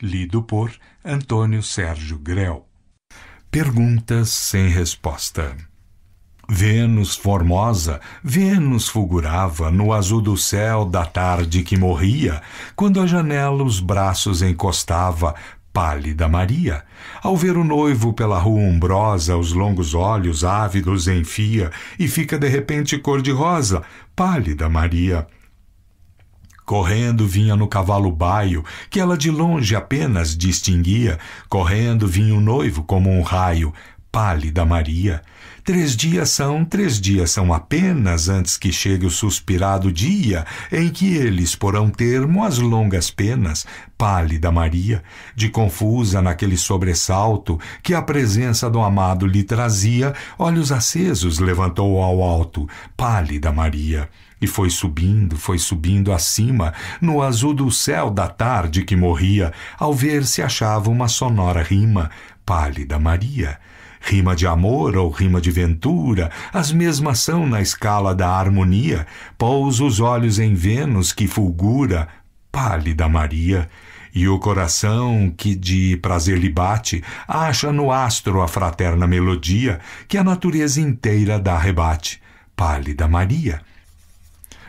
lido por Antônio Sérgio Grel. Perguntas sem resposta. Vênus formosa, Vênus fulgurava no azul do céu da tarde que morria, quando a janela os braços encostava, pálida Maria. Ao ver o noivo pela rua umbrosa, os longos olhos ávidos enfia e fica de repente cor-de-rosa, pálida Maria. Correndo vinha no cavalo baio, que ela de longe apenas distinguia. Correndo vinha o noivo como um raio, pálida Maria. Três dias são, três dias são apenas antes que chegue o suspirado dia em que eles porão termo às longas penas, pálida Maria, de confusa naquele sobressalto que a presença do amado lhe trazia, olhos acesos levantou ao alto, pálida Maria. E foi subindo, foi subindo acima, no azul do céu da tarde que morria, ao ver se achava uma sonora rima, pálida Maria. Rima de amor ou rima de ventura, as mesmas são na escala da harmonia. Pouso os olhos em Vênus que fulgura, pálida Maria. E o coração que de prazer lhe bate, acha no astro a fraterna melodia que a natureza inteira dá rebate. Pálida Maria.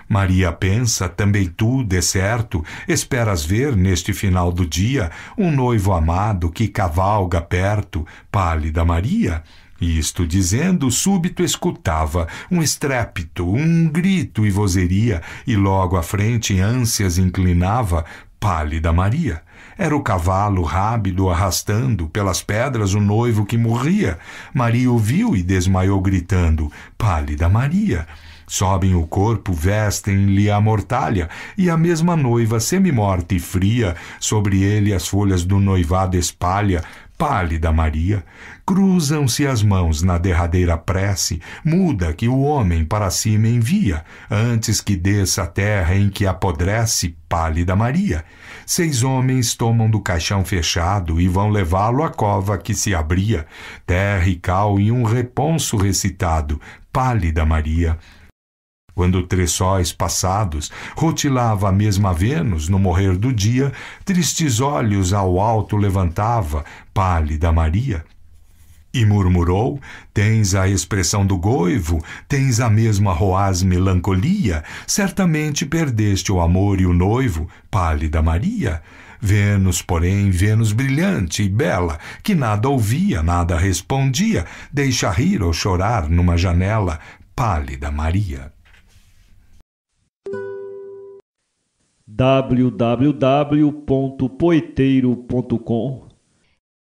Maria pensa, também tu, de certo, esperas ver neste final do dia um noivo amado que cavalga perto, pálida Maria. Isto dizendo, súbito escutava um estrépito, um grito e vozeria, e logo à frente, em ânsias, inclinava, pálida Maria. Era o cavalo rábido arrastando pelas pedras o noivo que morria. Maria o viu e desmaiou, gritando: Pálida Maria! Sobem o corpo, vestem-lhe a mortalha, e a mesma noiva, semi-morte e fria, sobre ele as folhas do noivado espalha, pálida Maria, cruzam-se as mãos na derradeira prece, muda que o homem para cima envia, antes que desça a terra em que apodrece, pálida Maria. Seis homens tomam do caixão fechado e vão levá-lo à cova que se abria, terra e cal e um reponso recitado, pálida Maria. Quando três sóis passados rutilava a mesma Vênus no morrer do dia, tristes olhos ao alto levantava, pálida Maria. E murmurou: Tens a expressão do goivo, tens a mesma roaz melancolia, certamente perdeste o amor e o noivo, pálida Maria. Vênus, porém, Vênus brilhante e bela, que nada ouvia, nada respondia, deixa rir ou chorar numa janela, pálida Maria. www.poeteiro.com